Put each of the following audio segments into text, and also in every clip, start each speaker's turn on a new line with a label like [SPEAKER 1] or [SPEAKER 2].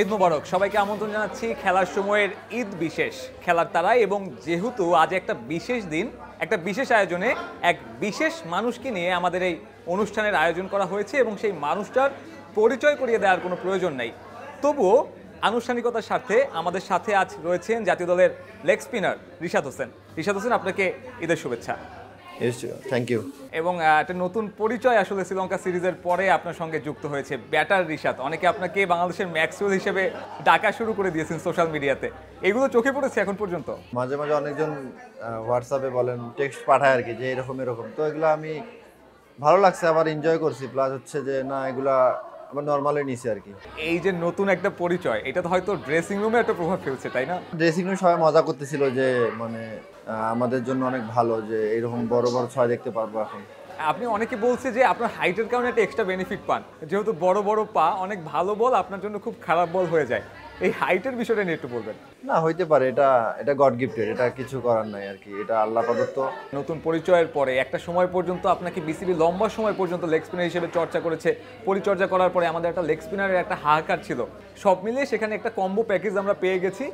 [SPEAKER 1] ঈদ মুবারক সবাইকে আমন্ত্রণ জানাচ্ছি খেলার সময়ের ঈদ বিশেষ খেলার তারাই এবং যেহেতু আজ একটা বিশেষ দিন একটা বিশেষ আয়োজনে এক বিশেষ মানুষকে নিয়ে আমাদের এই অনুষ্ঠানের আয়োজন করা হয়েছে এবং সেই মানুষটার পরিচয় করিয়ে দেওয়ার কোনো প্রয়োজন নাই তবুও আনুষ্ঠানিকতার স্বার্থে আমাদের সাথে আজ রয়েছেন জাতীয় দলের লেগ স্পিনার রিশাদ হোসেন রিশাদ হোসেন আপনাকে ঈদের শুভেচ্ছা থ্যাংক ইউ এবং একটা নতুন পরিচয় আসলে শ্রীলঙ্কা সিরিজের পরে আপনার সঙ্গে যুক্ত হয়েছে ব্যাটার রিশাদ অনেকে আপনাকে বাংলাদেশের
[SPEAKER 2] ম্যাক্সওয়েল হিসেবে ডাকা শুরু করে দিয়েছেন সোশ্যাল মিডিয়াতে এগুলো চোখে পড়েছে এখন পর্যন্ত মাঝে মাঝে অনেকজন হোয়াটসঅ্যাপে বলেন টেক্সট পাঠায় আর কি যে এরকম এরকম তো এগুলো আমি ভালো লাগছে আবার এনজয় করছি প্লাস হচ্ছে যে না এগুলা আবার নর্মালের নিচে আর কি এই যে নতুন
[SPEAKER 1] একটা পরিচয় এটা তো হয়তো ড্রেসিং রুমে একটা প্রভাব ফেলছে তাই না
[SPEAKER 2] ড্রেসিং রুম সবাই মজা করতেছিল যে মানে আমাদের জন্য অনেক ভালো যে এরকম বড় বড় ছয় দেখতে পারবো এখন
[SPEAKER 1] আপনি অনেকে বলছে যে আপনার হাইটের কারণে একটা এক্সট্রা বেনিফিট পান যেহেতু বড় বড় পা অনেক ভালো বল আপনার জন্য খুব
[SPEAKER 2] খারাপ বল হয়ে যায় এই হাইটের বিষয়টা নিয়ে একটু বলবেন না হইতে পারে এটা এটা গড গিফটেড এটা কিছু করার নাই আর কি এটা আল্লাহ প্রদত্ত নতুন পরিচয়ের পরে একটা সময় পর্যন্ত আপনাকে বিসিবি লম্বা
[SPEAKER 1] সময় পর্যন্ত লেগ স্পিনার হিসেবে চর্চা করেছে পরিচর্যা করার পরে আমাদের একটা লেগ স্পিনারের একটা হাহাকার ছিল
[SPEAKER 2] সব মিলিয়ে সেখানে একটা কম্বো প্যাকেজ আমরা পেয়ে গেছি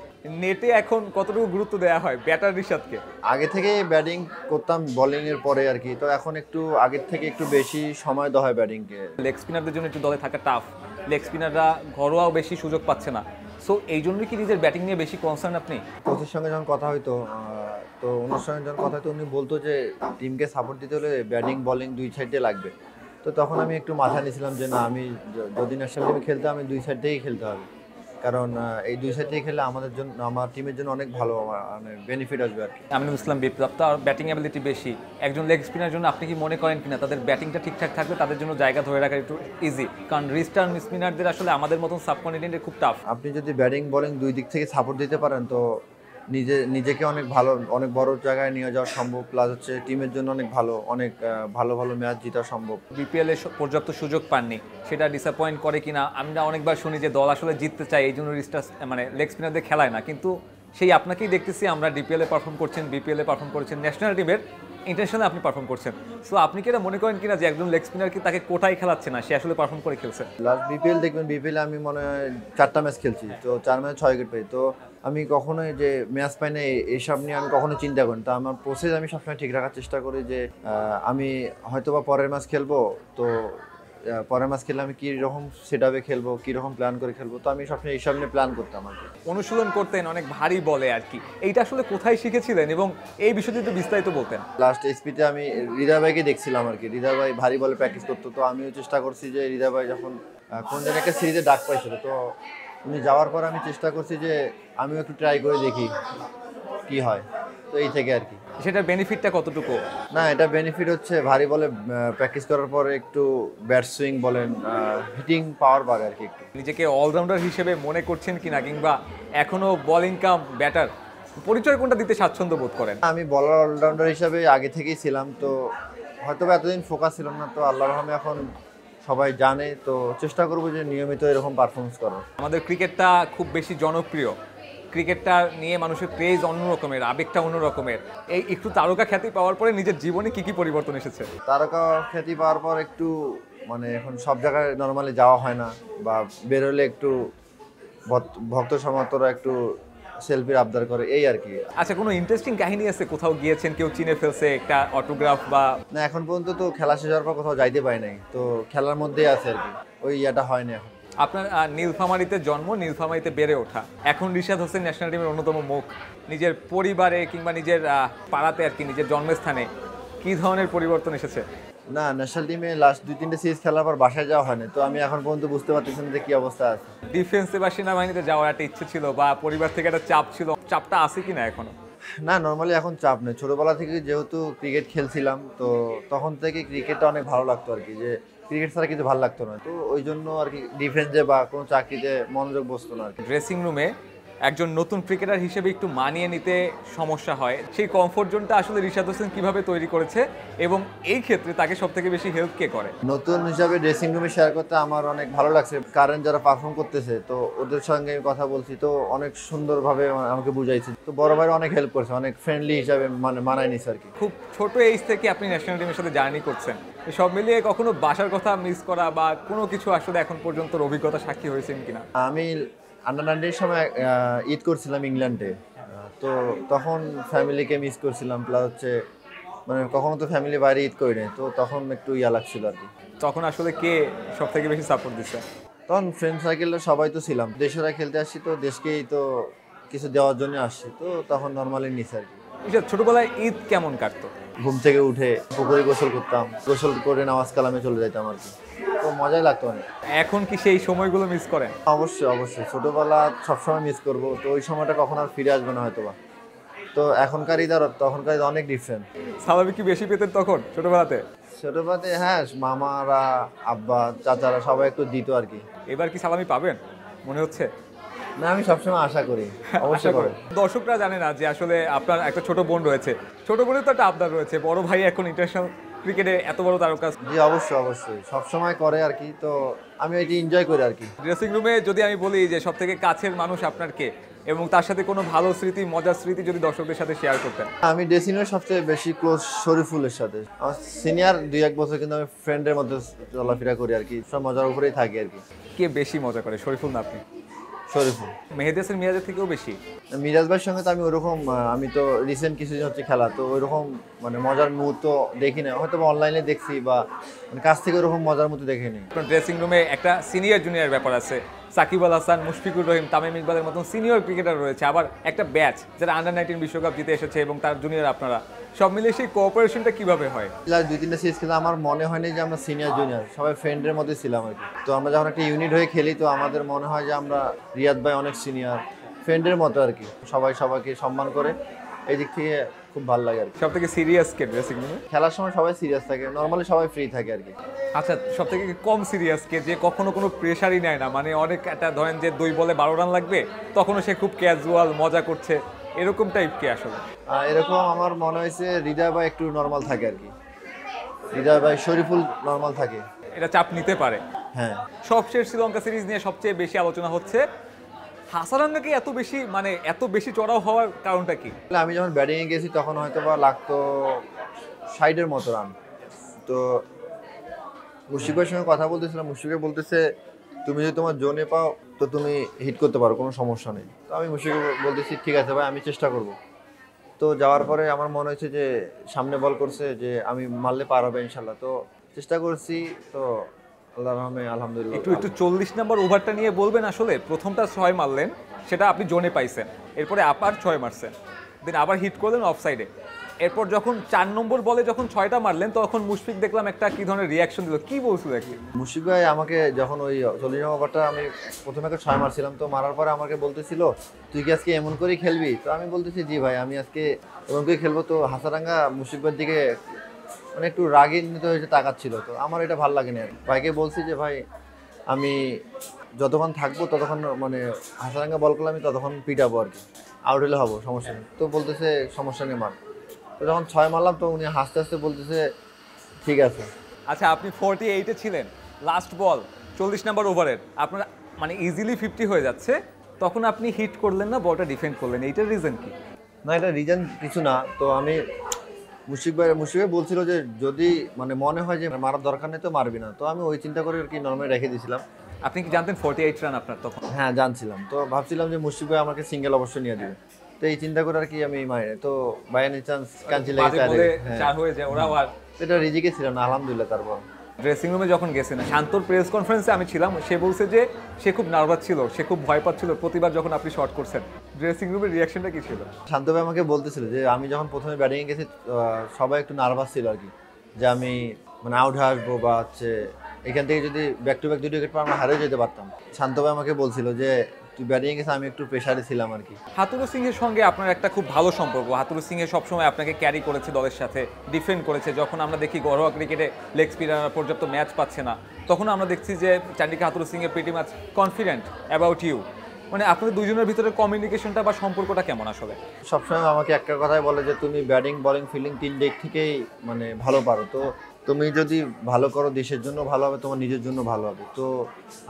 [SPEAKER 2] নেটে এখন কতটুকু গুরুত্ব দেওয়া হয় ব্যাটার রিশাদকে আগে থেকে ব্যাটিং করতাম বোলিংয়ের পরে আর কি তো এখন একটু আগের থেকে একটু বেশি সময় দেওয়া হয় ব্যাটিংকে লেগ
[SPEAKER 1] স্পিনারদের জন্য একটু দলে থাকা টাফ লেগ স্পিনাররা ঘরোয়াও বেশি
[SPEAKER 2] সুযোগ পাচ্ছে না সো এই জন্যই কি নিজের ব্যাটিং নিয়ে বেশি কনসার্ন আপনি কোচের সঙ্গে যখন কথা হইতো তো ওনার সঙ্গে যখন কথা হইতো উনি বলতো যে টিমকে সাপোর্ট দিতে হলে ব্যাটিং বলিং দুই সাইডে লাগবে তো তখন আমি একটু মাথা নিয়েছিলাম যে না আমি যদি ন্যাশনাল টিমে খেলতে আমি দুই সাইড থেকেই খেলতে হবে কারণ এই দুই সাইডে খেলে আমাদের জন্য আমার টিমের জন্য অনেক ভালো মানে বেনিফিট আসবে আর কি আমিনুল ইসলাম বিপ্লব তার ব্যাটিং অ্যাবিলিটি বেশি একজন লেগ স্পিনার জন্য আপনি কি মনে করেন কিনা তাদের ব্যাটিংটা ঠিকঠাক থাকবে তাদের জন্য জায়গা ধরে রাখা একটু ইজি কারণ রিস্টার্ন স্পিনারদের আসলে আমাদের মতন সাবকন্টিনেন্টে খুব টাফ আপনি যদি ব্যাটিং বলিং দুই দিক থেকে সাপোর্ট দিতে পারেন তো নিজে নিজেকে অনেক ভালো অনেক বড় জায়গায় নিয়ে যাওয়া সম্ভব প্লাস হচ্ছে টিমের জন্য অনেক ভালো অনেক ভালো ভালো ম্যাচ জিতা সম্ভব বিপিএল এ পর্যাপ্ত সুযোগ পাননি সেটা ডিসঅ্যাপয়েন্ট করে কিনা আমরা অনেকবার শুনি যে দল আসলে
[SPEAKER 1] জিততে চাই এই জন্য রিস্টার মানে লেগ স্পিনারদের খেলায় না কিন্তু সেই আপনাকেই দেখতেছি আমরা ডিপিএল এ পারফর্ম করছেন বিপিএল এ পারফর্ম করছেন ন্যাশনাল টিমের ইন্টারন্যাশনালে আপনি পারফর্ম করছেন সো আপনি কি এটা মনে করেন কিনা যে
[SPEAKER 2] একজন লেগ স্পিনার কি তাকে কোটাই খেলাচ্ছে না সে আসলে পারফর্ম করে খেলছে লাস্ট বিপিএল দেখবেন বিপিএল আমি মনে হয় চারটা ম্যাচ খেলছি তো চার ম্যাচ ছয় উইকেট পাই তো আমি কখনোই যে ম্যাচ পাই না এসব নিয়ে আমি কখনো চিন্তা করি তা আমার প্রসেস আমি সবসময় ঠিক রাখার চেষ্টা করি যে আমি হয়তো বা পরের ম্যাচ খেলবো তো পরের ম্যাচ খেললে আমি কীরকম সেট আপে খেলবো কীরকম প্ল্যান করে খেলবো তো আমি সবসময় এইসব নিয়ে প্ল্যান করতাম আর কি অনুশীলন করতেন অনেক ভারী বলে আর কি এইটা আসলে কোথায় শিখেছিলেন এবং এই বিষয়টি তো বিস্তারিত বলতেন লাস্ট এসপিতে আমি রিদা ভাইকে দেখছিলাম আর কি রিদা ভাই ভারী বলে প্র্যাকটিস করতো তো আমিও চেষ্টা করছি যে রিদা ভাই যখন কোন জায়গায় একটা সিরিজে ডাক পাইছিল তো উনি যাওয়ার পর আমি চেষ্টা করছি যে আমিও একটু ট্রাই করে দেখি কি হয় তো এই থেকে আর কি সেটা বেনিফিটটা কতটুকু না এটা বেনিফিট হচ্ছে ভারী বলে প্র্যাকটিস করার পরে একটু ব্যাট সুইং বলেন হিটিং পাওয়ার বাড়ে আর কি একটু নিজেকে অলরাউন্ডার
[SPEAKER 1] হিসেবে মনে করছেন কি না কিংবা এখনও বলিং কাম ব্যাটার পরিচয় কোনটা দিতে স্বাচ্ছন্দ্য
[SPEAKER 2] বোধ করেন আমি বলার অলরাউন্ডার হিসাবে আগে থেকেই ছিলাম তো হয়তো এতদিন ফোকাস ছিলাম না তো আল্লাহ রহমে এখন সবাই জানে তো চেষ্টা করব যে নিয়মিত এরকম পারফরমেন্স করো আমাদের
[SPEAKER 1] ক্রিকেটটা খুব বেশি জনপ্রিয় ক্রিকেটটা নিয়ে মানুষের ক্রেজ অন্যরকমের আবেগটা অন্যরকমের এই একটু তারকা খ্যাতি পাওয়ার পরে নিজের জীবনে কি কি পরিবর্তন এসেছে
[SPEAKER 2] তারকা খ্যাতি পাওয়ার পর একটু মানে এখন সব জায়গায় নর্মালি যাওয়া হয় না বা বেরোলে একটু ভক্ত সমর্থরা একটু সেলফির আবদার করে এই আর কি আচ্ছা কোনো ইন্টারেস্টিং কাহিনী আছে কোথাও গিয়েছেন কেউ চিনে ফেলছে একটা অটোগ্রাফ বা না এখন পর্যন্ত তো খেলা শেষ হওয়ার পর কোথাও যাইতে পারি নাই তো খেলার মধ্যেই আছে আর কি ওই ইয়াটা হয়নি এখন
[SPEAKER 1] আপনার নীলফামারিতে জন্ম নীলফামারিতে বেড়ে ওঠা এখন রিশাদ হোসেন ন্যাশনাল টিমের অন্যতম মুখ নিজের পরিবারে কিংবা নিজের পাড়াতে আর কি নিজের জন্মস্থানে
[SPEAKER 2] কি ধরনের পরিবর্তন এসেছে না ন্যাশনাল টিমে লাস্ট দুই তিনটে সিরিজ খেলার পর বাসায় যাওয়া হয়নি তো আমি এখন পর্যন্ত বুঝতে পারতেছি না যে কি অবস্থা আছে ডিফেন্সে বা সেনাবাহিনীতে
[SPEAKER 1] যাওয়ার একটা ইচ্ছে ছিল বা পরিবার থেকে একটা চাপ ছিল চাপটা আছে কি না এখনো
[SPEAKER 2] না নর্মালি এখন চাপ নেই ছোটোবেলা থেকে যেহেতু ক্রিকেট খেলছিলাম তো তখন থেকে ক্রিকেটটা অনেক ভালো লাগতো আর কি যে ক্রিকেট ছাড়া কিছু ভালো লাগতো না তো ওই জন্য আর কি ডিফেন্সে বা কোনো চাকরিতে মনোযোগ বসতো না আর কি
[SPEAKER 1] ড্রেসিং রুমে একজন নতুন ক্রিকেটার হিসেবে একটু মানিয়ে নিতে সমস্যা হয় সেই কমফোর্ট জোনটা আসলে রিশাদ হোসেন কীভাবে তৈরি করেছে এবং এই ক্ষেত্রে তাকে সব থেকে বেশি হেল্প কে করে
[SPEAKER 2] নতুন হিসাবে ড্রেসিং রুমে শেয়ার করতে আমার অনেক ভালো লাগছে কারণ যারা পারফর্ম করতেছে তো ওদের সঙ্গে আমি কথা বলছি তো অনেক সুন্দরভাবে মানে আমাকে বুঝাইছে তো বড় ভাই অনেক হেল্প করছে অনেক ফ্রেন্ডলি হিসাবে মানে মানায় নিছে আর কি খুব
[SPEAKER 1] ছোট এইজ থেকে আপনি ন্যাশনাল টিমের সাথে জার্নি করছেন
[SPEAKER 2] সব মিলিয়ে কখনো বাসার কথা মিস করা বা কোনো কিছু আসলে এখন পর্যন্ত অভিজ্ঞতা সাক্ষী হয়েছেন কিনা আমি আন্ডার নাইনটির সময় ঈদ করছিলাম ইংল্যান্ডে তো তখন ফ্যামিলিকে মিস করছিলাম প্লাস হচ্ছে মানে কখনো তো ফ্যামিলি বাইরে ঈদ করি নাই তো তখন একটু ইয়া লাগছিল আর কি
[SPEAKER 1] তখন আসলে কে সব থেকে বেশি সাপোর্ট দিচ্ছে
[SPEAKER 2] তখন ফ্রেন্ড সার্কেলে সবাই তো ছিলাম দেশেরা খেলতে আসছি তো দেশকেই তো কিছু দেওয়ার জন্য আসছি তো তখন নর্মালি নিছে আর কি আচ্ছা, ছোটবেলায় ঈদ কেমন কাটতো ঘুম থেকে উঠে পুকুরে গোসল করতাম গোসল করে নামাজ কালামে চলে যাইতাম আর কি তো মজাই লাগতো অনেক এখন কি সেই সময়গুলো মিস করেন অবশ্যই অবশ্যই ছোটবেলা সবসময় মিস করব তো ওই সময়টা কখন আর ফিরে আসবে না হয়তো বা তো এখনকার ঈদ আর তখনকার অনেক ডিফারেন্ট স্বাভাবিক কি বেশি পেতেন তখন ছোটবেলাতে ছোটবেলাতে হ্যাঁ মামারা আব্বা চাচারা সবাই একটু দিত আর কি এবার কি সালামি পাবেন মনে হচ্ছে না আমি সবসময় আশা করি হ্যাঁ, অবশ্যই করে
[SPEAKER 1] দর্শকরা জানে না যে আসলে আপনার একটা ছোট বোন রয়েছে ছোট বোনের তো একটা আবদার রয়েছে বড় ভাই এখন ইন্টারন্যাশনাল ক্রিকেটে এত বড় তারকা জি
[SPEAKER 2] অবশ্যই অবশ্যই সবসময় করে আর কি তো আমি এটি এনজয় করি আর কি
[SPEAKER 1] ড্রেসিং রুমে যদি আমি বলি যে সব থেকে কাছের মানুষ আপনার কে এবং তার সাথে কোনো ভালো স্মৃতি মজার স্মৃতি যদি দর্শকদের সাথে শেয়ার করতেন
[SPEAKER 2] আমি ড্রেসিং রুমে সবচেয়ে বেশি ক্লোজ শরীফুলের সাথে আমার সিনিয়র দুই এক বছর কিন্তু আমি ফ্রেন্ডের মধ্যে চলাফেরা করি আর কি সব মজার উপরেই থাকি আর কি কে বেশি মজা করে শরীফুল না আপনি শরীফুল মিরাজের থেকেও বেশি মিরাজ ভাইয়ের সঙ্গে তো আমি ওরকম আমি তো রিসেন্ট কিছুদিন হচ্ছে খেলা তো ওইরকম মানে মজার মুহূর্ত দেখি না হয়তো অনলাইনে দেখছি বা মানে কাছ থেকে ওরকম মজার মতো দেখিনি
[SPEAKER 1] ড্রেসিং রুমে একটা সিনিয়র জুনিয়র ব্যাপার আছে সাকিব আল হাসান মুশফিকুর রহিম তামিম ইকবালের মতন সিনিয়র ক্রিকেটার রয়েছে আবার একটা ব্যাচ যারা আন্ডার নাইনটিন বিশ্বকাপ জিতে এসেছে এবং তার জুনিয়র আপনারা সব মিলে সেই কোঅপারেশনটা কিভাবে হয়
[SPEAKER 2] লাস্ট দুই তিনটা সিরিজ খেলে আমার মনে হয়নি যে আমরা সিনিয়র জুনিয়র সবাই ফ্রেন্ডের মধ্যে ছিলাম আর তো আমরা যখন একটা ইউনিট হয়ে খেলি তো আমাদের মনে হয় যে আমরা রিয়াদ ভাই অনেক সিনিয়র ফ্রেন্ডের মতো আর কি সবাই সবাইকে সম্মান করে এই দিক থেকে খুব ভালো লাগে আর কি সব থেকে সিরিয়াস কে ড্রেসিং রুমে খেলার সময় সবাই সিরিয়াস থাকে নর্মালি সবাই ফ্রি থাকে আর কি
[SPEAKER 1] আচ্ছা সব থেকে কম সিরিয়াস কে যে কখনো কোনো প্রেশারই নেয় না মানে অনেক একটা ধরেন যে দুই বলে বারো রান লাগবে তখনও সে খুব ক্যাজুয়াল মজা করছে এরকম টাইপ কে আসলে
[SPEAKER 2] এরকম আমার মনে হয়েছে হৃদয় ভাই একটু নর্মাল থাকে আর কি হৃদয় ভাই শরীফুল নর্মাল থাকে
[SPEAKER 1] এটা চাপ নিতে পারে হ্যাঁ সবশেষ শ্রীলঙ্কা সিরিজ নিয়ে সবচেয়ে বেশি আলোচনা হচ্ছে হাসারাঙ্গাকে এত বেশি মানে এত বেশি চড়াও হওয়ার কারণটা কি
[SPEAKER 2] আমি যখন ব্যাটিংয়ে গেছি তখন হয়তো বা লাগতো সাইডের মতো রান তো মুশিকের সঙ্গে কথা বলতেছিলাম মুশিকে বলতেছে তুমি যদি তোমার জোনে পাও তো তুমি হিট করতে পারো কোনো সমস্যা নেই তো আমি মুশিকে বলতেছি ঠিক আছে ভাই আমি চেষ্টা করব তো যাওয়ার পরে আমার মনে হয়েছে যে সামনে বল করছে যে আমি মারলে পার হবে ইনশাল্লাহ তো চেষ্টা করছি তো আল্লাহ রহমে আলহামদুলিল্লাহ একটু একটু
[SPEAKER 1] চল্লিশ নম্বর ওভারটা নিয়ে বলবেন আসলে প্রথমটা ছয় মারলেন সেটা আপনি জোনে পাইছেন এরপরে আপার ছয় মারছেন দেন আবার হিট করলেন অফ সাইডে এরপর যখন চার নম্বর বলে যখন ছয়টা মারলেন তখন মুশফিক দেখলাম একটা কি ধরনের রিয়াকশন
[SPEAKER 2] দিল কি বলছিল দেখি মুশফিক ভাই আমাকে যখন ওই চল্লিশ ওভারটা আমি প্রথমে তো ছয় মারছিলাম তো মারার পরে আমাকে বলতেছিল তুই কি আজকে এমন করেই খেলবি তো আমি বলতেছি জি ভাই আমি আজকে এমন করে খেলবো তো হাসারাঙ্গা মুশফিক দিকে মানে একটু রাগিন্বিত হয়েছে তাকাচ্ছিল তো আমার এটা ভালো লাগেনি আর ভাইকে বলছি যে ভাই আমি যতক্ষণ থাকবো ততক্ষণ মানে হাসারাঙ্গা বল করলে আমি ততক্ষণ পিটাবো আর কি আউট হলে হবো সমস্যা নেই তো বলতেছে সমস্যা নেই মার তো যখন ছয় মারলাম তো উনি হাসতে হাসতে বলতেছে ঠিক আছে আচ্ছা আপনি
[SPEAKER 1] ফোরটি এইটে ছিলেন লাস্ট বল চল্লিশ নাম্বার ওভারের আপনার মানে ইজিলি ফিফটি হয়ে
[SPEAKER 2] যাচ্ছে তখন আপনি হিট করলেন না বলটা ডিফেন্ড করলেন এইটার রিজন কি না এটা রিজন কিছু না তো আমি মুশিক ভাই বলছিল যে যদি মানে মনে হয় যে মারার দরকার নেই তো মারবি না তো আমি ওই চিন্তা করে আর কি নর্মালি রেখে দিয়েছিলাম আপনি কি জানতেন ফোর্টি এইট রান আপনার তখন হ্যাঁ জানছিলাম তো ভাবছিলাম যে মুশিক ভাই আমাকে সিঙ্গেল অবশ্যই নিয়ে দেবে তো এই চিন্তা করে আর কি আমি মানে তো বাই এনি চান্স হয়ে যায় এটা রিজিকে ছিল না আলহামদুলিল্লাহ তারপর
[SPEAKER 1] ড্রেসিং রুমে যখন গেছে না শান্তর প্রেস কনফারেন্সে আমি ছিলাম সে বলছে যে সে খুব নার্ভাস ছিল সে খুব ভয়
[SPEAKER 2] পাচ্ছিল প্রতিবার যখন আপনি শর্ট করছেন ড্রেসিং রুমের রিয়াকশনটা কি ছিল শান্ত ভাই আমাকে বলতেছিল যে আমি যখন প্রথমে ব্যাটিংয়ে গেছি সবাই একটু নার্ভাস ছিল আর কি যে আমি মানে আউট আসবো বা হচ্ছে এখান থেকে যদি ব্যাক টু ব্যাক দুটো উইকেট পর আমরা হারিয়ে যেতে পারতাম শান্ত ভাই আমাকে বলছিল যে ব্যাটিং এসে আমি একটু প্রেশারে ছিলাম আর কি হাতুরু সিংয়ের সঙ্গে আপনার একটা খুব
[SPEAKER 1] ভালো সম্পর্ক হাতুরু সিংয়ে সবসময় আপনাকে ক্যারি করেছে দলের সাথে ডিফেন্ড করেছে যখন আমরা দেখি ঘরোয়া ক্রিকেটে লেগ স্পিনাররা পর্যাপ্ত ম্যাচ পাচ্ছে না তখন আমরা দেখছি যে চান্ডিকা হাতুরু সিংয়ের এর pretty match confident about you
[SPEAKER 2] মানে আপনাদের দুজনের ভিতরে কমিউনিকেশনটা বা সম্পর্কটা কেমন আসলে সবসময় আমাকে একটা কথাই বলে যে তুমি ব্যাটিং বলিং ফিল্ডিং তিন দিক থেকেই মানে ভালো পারো তো তুমি যদি ভালো করো দেশের জন্য ভালো হবে তোমার নিজের জন্য ভালো হবে তো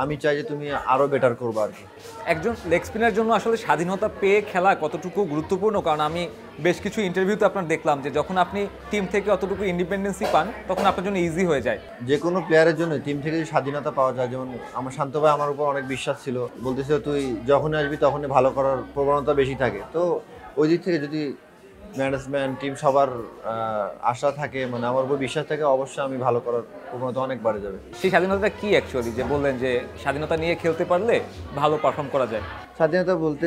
[SPEAKER 2] আমি চাই যে তুমি আরও বেটার করবো আর কি একজন লেগ স্পিনার জন্য আসলে স্বাধীনতা পেয়ে খেলা কতটুকু গুরুত্বপূর্ণ কারণ আমি বেশ কিছু ইন্টারভিউতে আপনার দেখলাম যে যখন আপনি টিম থেকে অতটুকু ইন্ডিপেন্ডেন্সি পান তখন আপনার জন্য ইজি হয়ে যায় যে কোনো প্লেয়ারের জন্য টিম থেকে যদি স্বাধীনতা পাওয়া যায় যেমন আমার শান্ত ভাই আমার উপর অনেক বিশ্বাস ছিল বলতেছিল তুই যখনই আসবি তখনই ভালো করার প্রবণতা বেশি থাকে তো ওই দিক থেকে যদি ম্যানেজমেন্ট টিম সবার আশা থাকে মানে আমার উপর বিশ্বাস থাকে অবশ্যই আমি ভালো করার প্রবণতা অনেক বাড়ে যাবে সেই স্বাধীনতা কি অ্যাকচুয়ালি যে বললেন যে স্বাধীনতা নিয়ে খেলতে পারলে ভালো পারফর্ম করা যায় স্বাধীনতা বলতে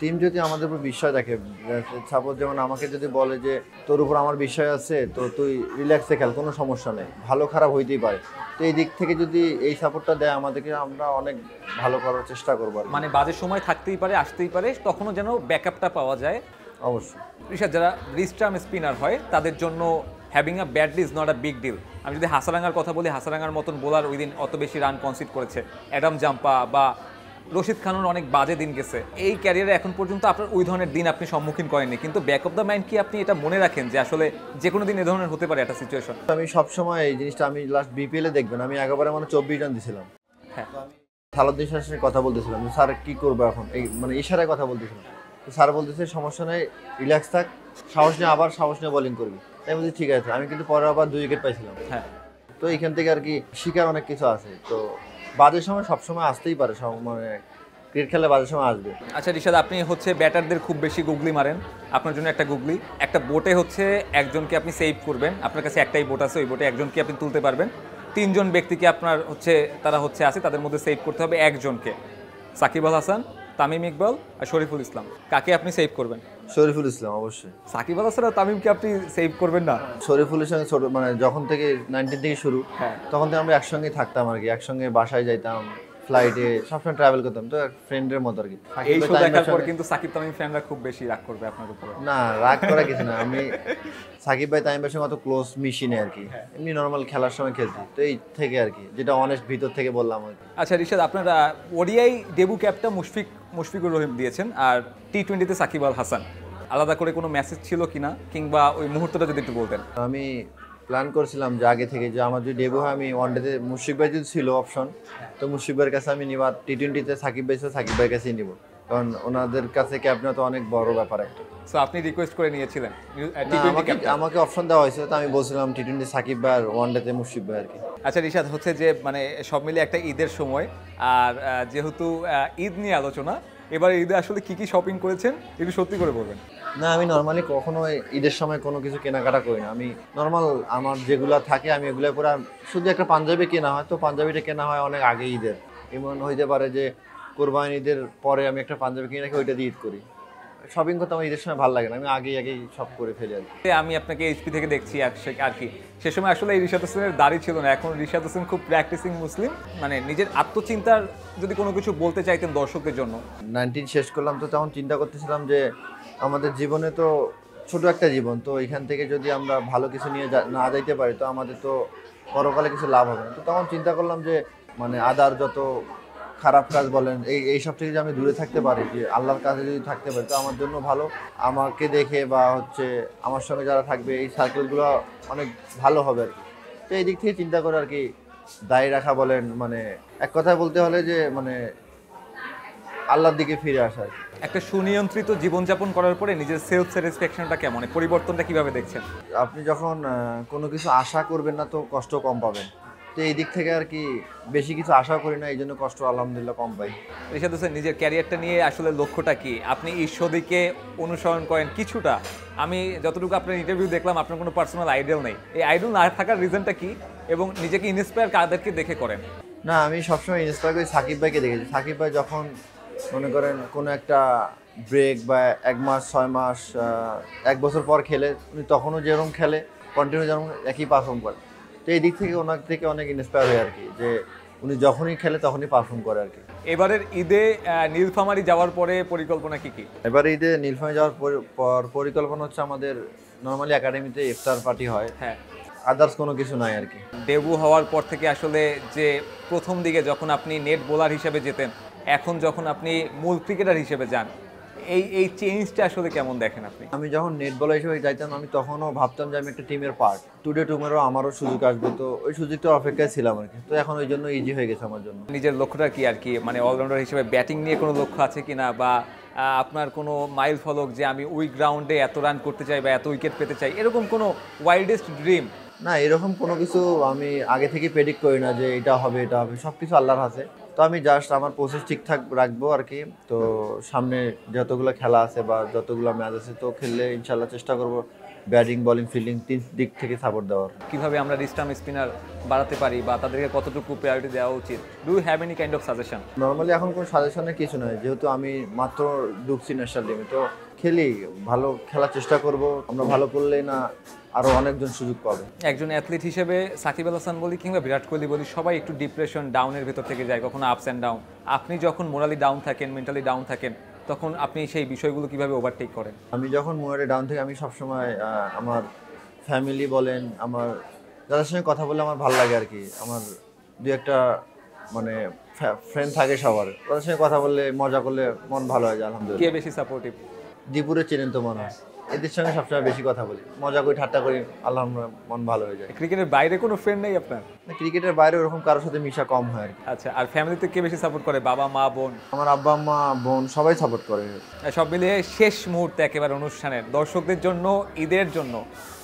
[SPEAKER 2] টিম যদি আমাদের উপর বিশ্বাস রাখে সাপোজ যেমন আমাকে যদি বলে যে তোর উপর আমার বিশ্বাস আছে তো তুই রিল্যাক্সে খেল কোনো সমস্যা নেই ভালো খারাপ হইতেই পারে তো এই দিক থেকে যদি এই সাপোর্টটা দেয় আমাদেরকে আমরা অনেক ভালো করার চেষ্টা করবো মানে
[SPEAKER 1] বাজে সময় থাকতেই পারে আসতেই পারে তখনও যেন ব্যাকআপটা পাওয়া যায় অবশ্যই ঋষাদ যারা রিস্টার্ম স্পিনার হয় তাদের জন্য having a bad is not a big deal আমি যদি হাসারাঙ্গার কথা বলি হাসারাঙ্গার মতন বোলার ওই দিন অত বেশি রান কনসিড করেছে অ্যাডাম জাম্পা বা রশিদ খানের অনেক বাজে দিন গেছে এই ক্যারিয়ারে এখন পর্যন্ত আপনার ওই ধরনের দিন আপনি সম্মুখীন করেননি কিন্তু ব্যাক অফ দ্য মাইন্ড কি আপনি
[SPEAKER 2] এটা মনে রাখেন যে আসলে যে কোনো দিন এ ধরনের হতে পারে একটা সিচুয়েশন আমি সবসময় এই জিনিসটা আমি লাস্ট বিপিএলে দেখবেন আমি একেবারে মানে চব্বিশ রান দিছিলাম হ্যাঁ সালাউদ্দিন সাথে কথা বলতেছিলাম স্যার কি করবো এখন এই মানে ইশারায় কথা বলতেছিলাম তো স্যার বলতেছে সমস্যা নেই রিল্যাক্স থাক সাহস নিয়ে আবার সাহস নিয়ে বোলিং করবি তাই বলছি ঠিক আছে আমি কিন্তু পরে আবার দুই উইকেট পাইছিলাম হ্যাঁ তো এখান থেকে আর কি শিকার অনেক কিছু আছে তো বাজের সময় সবসময় আসতেই পারে মানে ক্রিকেট খেলে বাজে সময় আসবে আচ্ছা রিশাদ আপনি হচ্ছে ব্যাটারদের খুব বেশি গুগলি মারেন আপনার জন্য একটা গুগলি
[SPEAKER 1] একটা বোটে হচ্ছে একজনকে আপনি সেভ করবেন আপনার কাছে একটাই বোট আছে ওই বোটে একজনকে আপনি তুলতে পারবেন তিনজন ব্যক্তিকে আপনার হচ্ছে তারা হচ্ছে আছে তাদের মধ্যে সেভ করতে হবে একজনকে সাকিব আল হাসান
[SPEAKER 2] তামিম ইকবাল আর শরীফুল ইসলাম কাকে আপনি সেভ করবেন শরীফুল ইসলাম অবশ্যই সাকিব আল হাসান তামিমকে আপনি সেভ করবেন না শরীফুল সঙ্গে ছোট মানে যখন থেকে নাইনটিন থেকে শুরু হ্যাঁ। তখন থেকে আমরা একসঙ্গে থাকতাম আর কি একসঙ্গে বাসায় যাইতাম ফ্লাইটে সবসময় ট্রাভেল করতাম তো ফ্রেন্ডের মতো আর কি এই শো দেখার পর
[SPEAKER 1] কিন্তু সাকিব তামিম ফ্যানরা খুব বেশি রাগ করবে আপনার উপরে না রাগ করা কিছু
[SPEAKER 2] না আমি সাকিব ভাই তামিমের সঙ্গে অত ক্লোজ মিশিনে আর কি হ্যাঁ। এমনি নর্মাল খেলার সময় খেলছি তো এই থেকে আর কি যেটা অনেস্ট ভিতর থেকে বললাম আর কি আচ্ছা ঋষাদ আপনারা ওডিআই ডেবু ক্যাপটা
[SPEAKER 1] মুশফিক মুশফিকুর রহিম দিয়েছেন আর টি টোয়েন্টিতে সাকিব আল হাসান আলাদা করে কোনো মেসেজ ছিল কি না
[SPEAKER 2] কিংবা ওই মুহূর্তটা যদি একটু বলতেন আমি প্ল্যান করেছিলাম যে আগে থেকে যে আমার যদি ডেবু হয় আমি ওয়ানডেতে মুশফিক ভাই যদি ছিল অপশন তো মুশফিক ভাইয়ের কাছে আমি নিবার টি টোয়েন্টিতে সাকিব ভাই ছিল সাকিব ভাইয়ের কাছেই নিব কারণ ওনাদের কাছে ক্যাপ্টেন তো অনেক বড় ব্যাপার একটা
[SPEAKER 1] সো আপনি রিকোয়েস্ট করে নিয়েছিলেন
[SPEAKER 2] আমাকে অপশন দেওয়া হয়েছিল তো আমি বলছিলাম টি টোয়েন্টি সাকিব ভাই আর ওয়ানডেতে মুশফিক ভাই আর কি
[SPEAKER 1] আচ্ছা রিশাদ হচ্ছে যে মানে সব মিলে একটা ঈদের সময় আর যেহেতু ঈদ নিয়ে আলোচনা এবার ঈদে আসলে
[SPEAKER 2] কি কি শপিং করেছেন একটু সত্যি করে বলবেন না আমি নর্মালি কখনো ঈদের সময় কোনো কিছু কেনাকাটা করি না আমি নর্মাল আমার যেগুলো থাকে আমি এগুলো পরে শুধু একটা পাঞ্জাবি কেনা হয় তো পাঞ্জাবিটা কেনা হয় অনেক আগে ঈদের এমন হইতে পারে যে কোরবানি ঈদের পরে আমি একটা পাঞ্জাবি কিনে রাখি ওইটা দিয়ে ঈদ করি শপিং করতে আমার ঈদের সময় ভালো লাগে না আমি আগেই আগেই সব করে ফেলি আর কি আমি আপনাকে এইচপি থেকে দেখছি আর কি সে সময় আসলে এই রিশাদ হোসেনের দাঁড়িয়ে ছিল না এখন রিশাদ হোসেন খুব প্র্যাকটিসিং মুসলিম মানে নিজের আত্মচিন্তার যদি কোনো কিছু বলতে চাইতেন দর্শকের জন্য নাইনটিন শেষ করলাম তো তখন চিন্তা করতেছিলাম যে আমাদের জীবনে তো ছোট একটা জীবন তো এখান থেকে যদি আমরা ভালো কিছু নিয়ে না যাইতে পারি তো আমাদের তো পরকালে কিছু লাভ হবে না তো তখন চিন্তা করলাম যে মানে আদার যত খারাপ কাজ বলেন এই এইসব থেকে যে আমি দূরে থাকতে পারি যে আল্লাহর কাছে যদি থাকতে পারি তো আমার জন্য ভালো আমাকে দেখে বা হচ্ছে আমার সঙ্গে যারা থাকবে এই সার্কেলগুলো অনেক ভালো হবে আর কি তো এই দিক থেকে চিন্তা করে আর কি দায়ী রাখা বলেন মানে এক কথায় বলতে হলে যে মানে আল্লাহর দিকে ফিরে আসা একটা সুনিয়ন্ত্রিত জীবনযাপন করার পরে নিজের সেলফ স্যাটিসফ্যাকশনটা কেমন পরিবর্তনটা কীভাবে দেখছেন আপনি যখন কোনো কিছু আশা করবেন না তো কষ্ট কম পাবেন তো এই দিক থেকে আর কি বেশি কিছু আশা করি না এই জন্য কষ্ট আলহামদুলিল্লাহ কম পাই রিশাদ হোসেন নিজের
[SPEAKER 1] ক্যারিয়ারটা নিয়ে আসলে লক্ষ্যটা কি আপনি ঈশ্বরদিকে অনুসরণ করেন কিছুটা আমি যতটুকু আপনার ইন্টারভিউ দেখলাম আপনার কোনো পার্সোনাল আইডল নেই এই আইডল না থাকার রিজনটা কি এবং নিজেকে ইন্সপায়ার কাদেরকে দেখে করেন
[SPEAKER 2] না আমি সবসময় ইন্সপায়ার করি সাকিব ভাইকে দেখেছি সাকিব ভাই যখন মনে করেন কোনো একটা ব্রেক বা এক মাস ছয় মাস এক বছর পর খেলে উনি তখনও যেরকম খেলে কন্টিনিউ যেরকম একই পারফর্ম করে তো এই দিক থেকে ওনার থেকে অনেক ইন্সপায়ার হয় আর কি যে উনি যখনই খেলে তখনই পারফর্ম করে আর কি এবারের ঈদে নীলফামারি যাওয়ার পরে পরিকল্পনা কি কি এবারে ঈদে নীলফামারি যাওয়ার পর পরিকল্পনা হচ্ছে আমাদের নর্মালি একাডেমিতে ইফতার পার্টি হয় হ্যাঁ আদার্স কোনো কিছু নাই আর কি ডেবু হওয়ার পর
[SPEAKER 1] থেকে আসলে যে প্রথম দিকে যখন আপনি নেট বোলার হিসেবে যেতেন এখন যখন আপনি
[SPEAKER 2] মূল ক্রিকেটার হিসেবে যান এই এই চেঞ্জটা আসলে কেমন দেখেন আপনি আমি যখন নেট বলার হিসেবে যাইতাম আমি তখনও ভাবতাম যে আমি একটা টিমের পার্ট টুডে টুমেরও আমারও সুযোগ আসবে তো ওই সুযোগটা অপেক্ষায় ছিলাম আর কি
[SPEAKER 1] তো এখন ওই জন্য ইজি হয়ে গেছে আমার জন্য নিজের লক্ষ্যটা কি আর কি মানে অলরাউন্ডার হিসেবে ব্যাটিং নিয়ে কোনো লক্ষ্য আছে কি না বা আপনার কোনো মাইল ফলক যে আমি ওই গ্রাউন্ডে এত রান করতে চাই বা এত
[SPEAKER 2] উইকেট পেতে চাই এরকম কোনো ওয়াইল্ডেস্ট ড্রিম না এরকম কোনো কিছু আমি আগে থেকে প্রেডিক্ট করি না যে এটা হবে এটা হবে সব কিছু আল্লাহর হাতে তো আমি জাস্ট আমার প্রসেস ঠিকঠাক রাখবো আর কি তো সামনে যতগুলো খেলা আছে বা যতগুলো ম্যাচ আছে তো খেললে ইনশাল্লাহ চেষ্টা করবো ব্যাটিং বলিং ফিল্ডিং তিন দিক থেকে সাপোর্ট দেওয়ার কীভাবে আমরা ডিস্টার্ম স্পিনার বাড়াতে পারি
[SPEAKER 1] বা তাদেরকে কতটুকু প্রায়োরিটি দেওয়া উচিত do have any kind of suggestion
[SPEAKER 2] normally এখন কোনো সাজেশনের কিছু নয় যেহেতু আমি মাত্র ডুবছি ন্যাশনাল টিমে তো খেলি ভালো খেলার চেষ্টা করব আমরা ভালো করলে না আরও অনেকজন সুযোগ পাবে
[SPEAKER 1] একজন অ্যাথলিট হিসেবে সাকিব আল হাসান বলি কিংবা বিরাট কোহলি বলি সবাই একটু ডিপ্রেশন ডাউনের ভেতর থেকে যায় কখনো আপস অ্যান্ড ডাউন আপনি যখন মোরালি ডাউন থাকেন মেন্টালি ডাউন থাকেন তখন আপনি সেই বিষয়গুলো কিভাবে ওভারটেক করেন
[SPEAKER 2] আমি যখন মোয়ারে ডাউন থেকে আমি সবসময় আমার ফ্যামিলি বলেন আমার যাদের সঙ্গে কথা বলে আমার ভালো লাগে আর কি আমার দু একটা মানে ফ্রেন্ড থাকে সবার তাদের সঙ্গে কথা বললে মজা করলে মন ভালো হয় আলহামদুলিল্লাহ কে বেশি সাপোর্টিভ দীপুরে চেনেন তো মনে হয় এদের সঙ্গে সবসময় বেশি কথা বলি মজা করি ঠাট্টা করি আল্লাহ মন ভালো হয়ে যায় ক্রিকেটের বাইরে কোনো ফ্রেন্ড নেই আপনার ক্রিকেটের
[SPEAKER 1] বাইরে ওরকম কারোর সাথে মিশা কম হয় আচ্ছা আর ফ্যামিলিতে কে বেশি সাপোর্ট করে বাবা মা বোন আমার আব্বা
[SPEAKER 2] মা বোন সবাই সাপোর্ট করে
[SPEAKER 1] সব মিলিয়ে শেষ মুহূর্তে একেবারে অনুষ্ঠানের দর্শকদের জন্য
[SPEAKER 2] ঈদের জন্য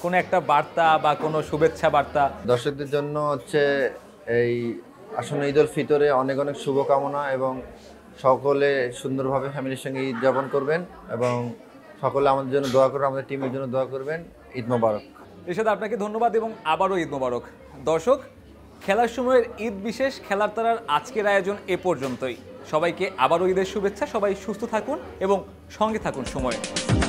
[SPEAKER 2] কোনো একটা বার্তা বা কোনো শুভেচ্ছা বার্তা দর্শকদের জন্য হচ্ছে এই আসন্ন ঈদ উল ফিতরে অনেক অনেক শুভকামনা এবং সকলে সুন্দরভাবে ফ্যামিলির সঙ্গে ঈদ যাপন করবেন এবং সকলে আমাদের জন্য দোয়া করবেন আমাদের টিমের জন্য দোয়া করবেন ঈদ মোবারক এরশাদ আপনাকে ধন্যবাদ এবং আবারও ঈদ মোবারক দর্শক খেলার
[SPEAKER 1] সময়ের ঈদ বিশেষ খেলার তারার আজকের আয়োজন এ পর্যন্তই সবাইকে আবারও ঈদের শুভেচ্ছা সবাই সুস্থ থাকুন এবং সঙ্গে থাকুন সময়